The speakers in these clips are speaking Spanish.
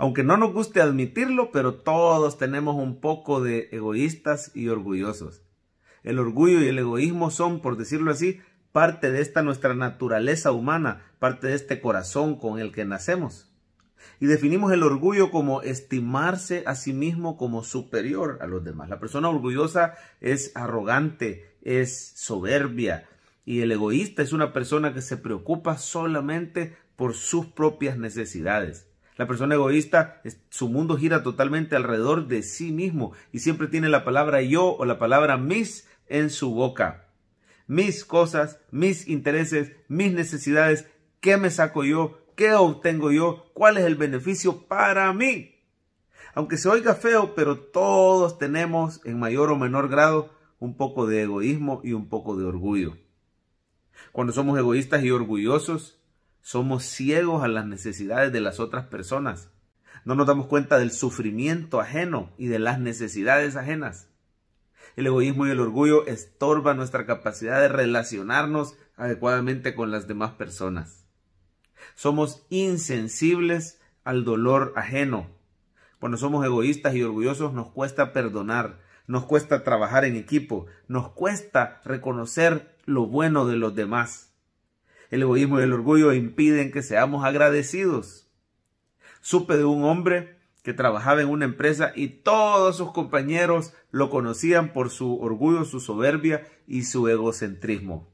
Aunque no nos guste admitirlo, pero todos tenemos un poco de egoístas y orgullosos. El orgullo y el egoísmo son, por decirlo así, parte de esta nuestra naturaleza humana, parte de este corazón con el que nacemos. Y definimos el orgullo como estimarse a sí mismo como superior a los demás. La persona orgullosa es arrogante, es soberbia. Y el egoísta es una persona que se preocupa solamente por sus propias necesidades. La persona egoísta, su mundo gira totalmente alrededor de sí mismo y siempre tiene la palabra yo o la palabra mis en su boca. Mis cosas, mis intereses, mis necesidades, ¿qué me saco yo? ¿Qué obtengo yo? ¿Cuál es el beneficio para mí? Aunque se oiga feo, pero todos tenemos en mayor o menor grado un poco de egoísmo y un poco de orgullo. Cuando somos egoístas y orgullosos, somos ciegos a las necesidades de las otras personas. No nos damos cuenta del sufrimiento ajeno y de las necesidades ajenas. El egoísmo y el orgullo estorban nuestra capacidad de relacionarnos adecuadamente con las demás personas. Somos insensibles al dolor ajeno. Cuando somos egoístas y orgullosos nos cuesta perdonar, nos cuesta trabajar en equipo, nos cuesta reconocer lo bueno de los demás el egoísmo y el orgullo impiden que seamos agradecidos. Supe de un hombre que trabajaba en una empresa y todos sus compañeros lo conocían por su orgullo, su soberbia y su egocentrismo.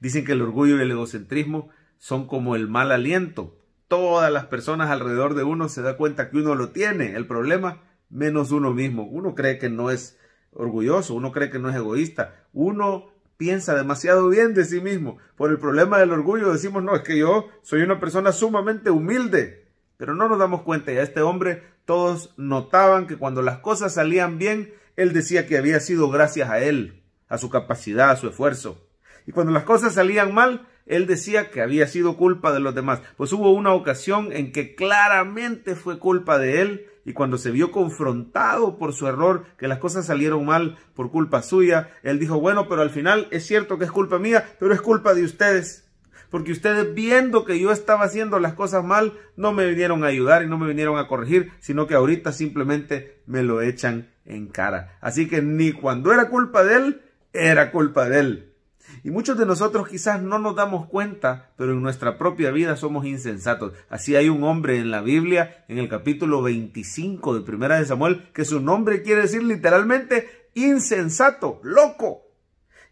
Dicen que el orgullo y el egocentrismo son como el mal aliento. Todas las personas alrededor de uno se da cuenta que uno lo tiene, el problema menos uno mismo. Uno cree que no es orgulloso, uno cree que no es egoísta, uno piensa demasiado bien de sí mismo. Por el problema del orgullo decimos, no, es que yo soy una persona sumamente humilde. Pero no nos damos cuenta y a este hombre todos notaban que cuando las cosas salían bien, él decía que había sido gracias a él, a su capacidad, a su esfuerzo. Y cuando las cosas salían mal, él decía que había sido culpa de los demás. Pues hubo una ocasión en que claramente fue culpa de él y cuando se vio confrontado por su error, que las cosas salieron mal por culpa suya, él dijo, bueno, pero al final es cierto que es culpa mía, pero es culpa de ustedes. Porque ustedes viendo que yo estaba haciendo las cosas mal, no me vinieron a ayudar y no me vinieron a corregir, sino que ahorita simplemente me lo echan en cara. Así que ni cuando era culpa de él, era culpa de él. Y muchos de nosotros quizás no nos damos cuenta, pero en nuestra propia vida somos insensatos. Así hay un hombre en la Biblia, en el capítulo 25 de Primera de Samuel, que su nombre quiere decir literalmente insensato, loco.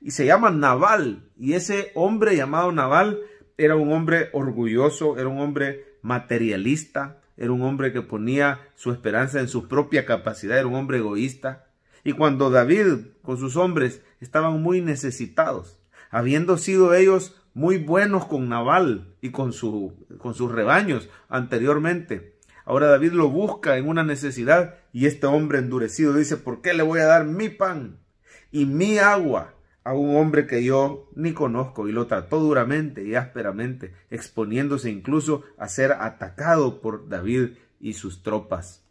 Y se llama Naval. Y ese hombre llamado Naval era un hombre orgulloso, era un hombre materialista, era un hombre que ponía su esperanza en su propia capacidad, era un hombre egoísta. Y cuando David con sus hombres estaban muy necesitados, habiendo sido ellos muy buenos con Nabal y con, su, con sus rebaños anteriormente. Ahora David lo busca en una necesidad y este hombre endurecido dice, ¿por qué le voy a dar mi pan y mi agua a un hombre que yo ni conozco? Y lo trató duramente y ásperamente, exponiéndose incluso a ser atacado por David y sus tropas.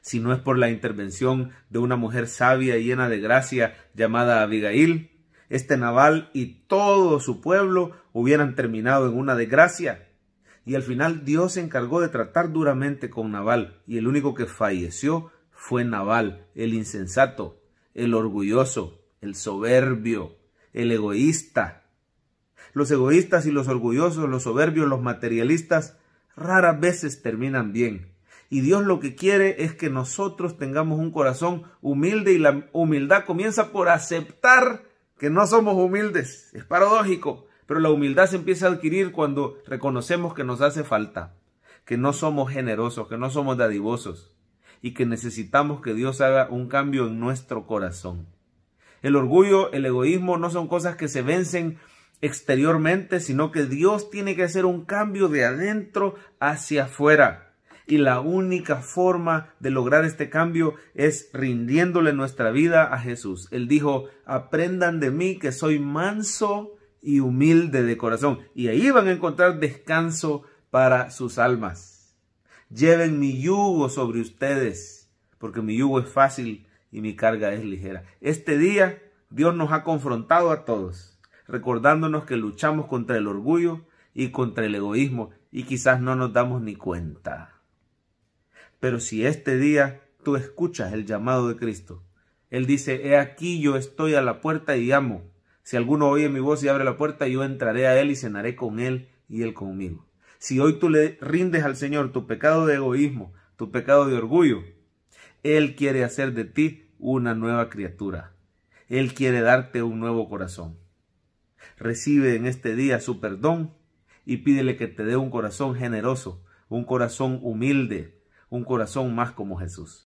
Si no es por la intervención de una mujer sabia y llena de gracia llamada Abigail, este Naval y todo su pueblo hubieran terminado en una desgracia. Y al final Dios se encargó de tratar duramente con Naval y el único que falleció fue Naval, el insensato, el orgulloso, el soberbio, el egoísta. Los egoístas y los orgullosos, los soberbios, los materialistas, raras veces terminan bien. Y Dios lo que quiere es que nosotros tengamos un corazón humilde y la humildad comienza por aceptar que no somos humildes. Es paradójico, pero la humildad se empieza a adquirir cuando reconocemos que nos hace falta, que no somos generosos, que no somos dadivosos y que necesitamos que Dios haga un cambio en nuestro corazón. El orgullo, el egoísmo no son cosas que se vencen exteriormente, sino que Dios tiene que hacer un cambio de adentro hacia afuera. Y la única forma de lograr este cambio es rindiéndole nuestra vida a Jesús. Él dijo, aprendan de mí que soy manso y humilde de corazón. Y ahí van a encontrar descanso para sus almas. Lleven mi yugo sobre ustedes, porque mi yugo es fácil y mi carga es ligera. Este día Dios nos ha confrontado a todos, recordándonos que luchamos contra el orgullo y contra el egoísmo y quizás no nos damos ni cuenta. Pero si este día tú escuchas el llamado de Cristo, Él dice, he aquí yo estoy a la puerta y llamo. Si alguno oye mi voz y abre la puerta, yo entraré a Él y cenaré con Él y Él conmigo. Si hoy tú le rindes al Señor tu pecado de egoísmo, tu pecado de orgullo, Él quiere hacer de ti una nueva criatura. Él quiere darte un nuevo corazón. Recibe en este día su perdón y pídele que te dé un corazón generoso, un corazón humilde, un corazón más como Jesús.